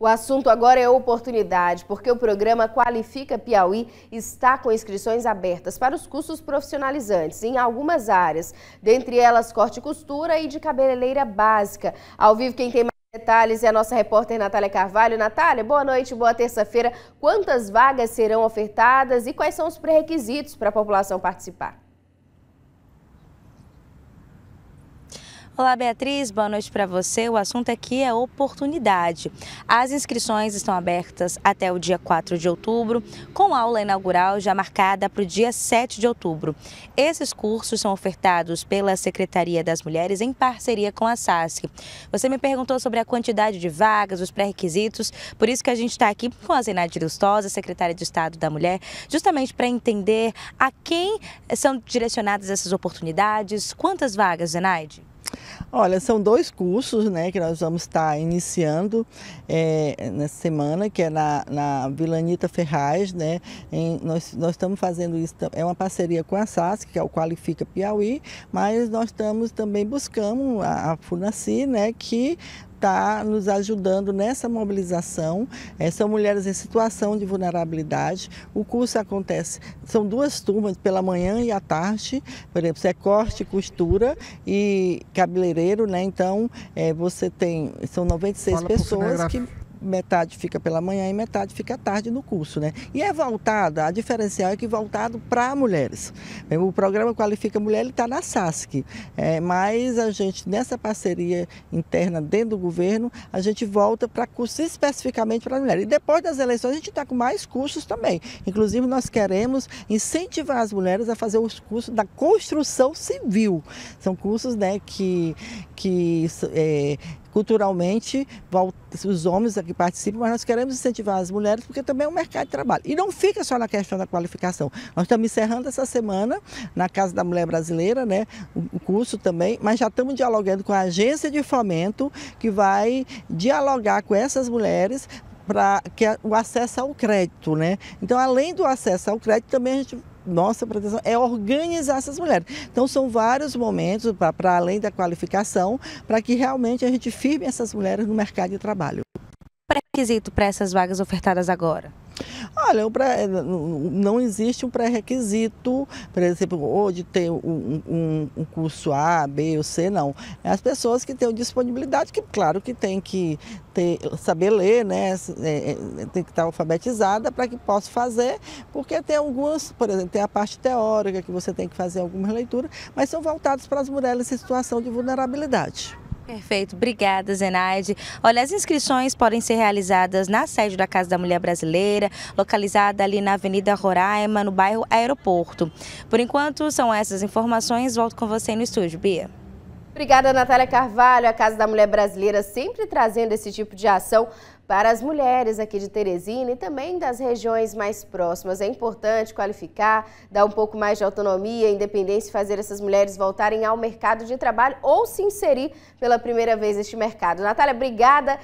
O assunto agora é oportunidade, porque o programa Qualifica Piauí está com inscrições abertas para os cursos profissionalizantes em algumas áreas, dentre elas corte e costura e de cabeleireira básica. Ao vivo, quem tem mais detalhes é a nossa repórter Natália Carvalho. Natália, boa noite, boa terça-feira. Quantas vagas serão ofertadas e quais são os pré-requisitos para a população participar? Olá, Beatriz, boa noite para você. O assunto aqui é oportunidade. As inscrições estão abertas até o dia 4 de outubro, com aula inaugural já marcada para o dia 7 de outubro. Esses cursos são ofertados pela Secretaria das Mulheres em parceria com a SASC. Você me perguntou sobre a quantidade de vagas, os pré-requisitos, por isso que a gente está aqui com a Zenaide Lustosa, secretária de Estado da Mulher, justamente para entender a quem são direcionadas essas oportunidades, quantas vagas, Zenaide? Olha, são dois cursos né, que nós vamos estar tá iniciando é, nessa semana, que é na, na Vilanita Ferraz. Né, em, nós, nós estamos fazendo isso, é uma parceria com a SAS, que é o Qualifica Piauí, mas nós estamos também buscando a, a Funaci, né, que está nos ajudando nessa mobilização. É, são mulheres em situação de vulnerabilidade. O curso acontece, são duas turmas, pela manhã e à tarde. Por exemplo, você é corte, costura e cabeleireiro, né? Então, é, você tem, são 96 Fala pessoas que metade fica pela manhã e metade fica à tarde no curso, né? E é voltado, a diferencial é que é voltado para mulheres. O programa Qualifica Mulher está na SASC, é, mas a gente, nessa parceria interna dentro do governo, a gente volta para cursos especificamente para mulheres. E depois das eleições a gente está com mais cursos também. Inclusive nós queremos incentivar as mulheres a fazer os cursos da construção civil. São cursos né, que, que é, culturalmente, os homens que participam, mas nós queremos incentivar as mulheres, porque também é um mercado de trabalho. E não fica só na questão da qualificação. Nós estamos encerrando essa semana, na Casa da Mulher Brasileira, né, o curso também, mas já estamos dialogando com a agência de fomento, que vai dialogar com essas mulheres para que o acesso ao crédito, né? Então, além do acesso ao crédito, também a gente nossa proteção é organizar essas mulheres. Então, são vários momentos, para além da qualificação, para que realmente a gente firme essas mulheres no mercado de trabalho. Pré-requisito para essas vagas ofertadas agora? Olha, é, não existe um pré-requisito, por exemplo, ou de ter um, um, um, curso A, B ou C, não. É as pessoas que têm disponibilidade, que claro que tem que ter, saber ler, né? É, é, tem que estar alfabetizada para que possa fazer, porque tem algumas, por exemplo, tem a parte teórica que você tem que fazer algumas leituras, mas são voltados para as mulheres em situação de vulnerabilidade. Perfeito, obrigada Zenaide. Olha, as inscrições podem ser realizadas na sede da Casa da Mulher Brasileira, localizada ali na Avenida Roraima, no bairro Aeroporto. Por enquanto, são essas informações. Volto com você no estúdio, Bia. Obrigada, Natália Carvalho. A Casa da Mulher Brasileira sempre trazendo esse tipo de ação para as mulheres aqui de Teresina e também das regiões mais próximas. É importante qualificar, dar um pouco mais de autonomia, independência e fazer essas mulheres voltarem ao mercado de trabalho ou se inserir pela primeira vez neste mercado. Natália, obrigada.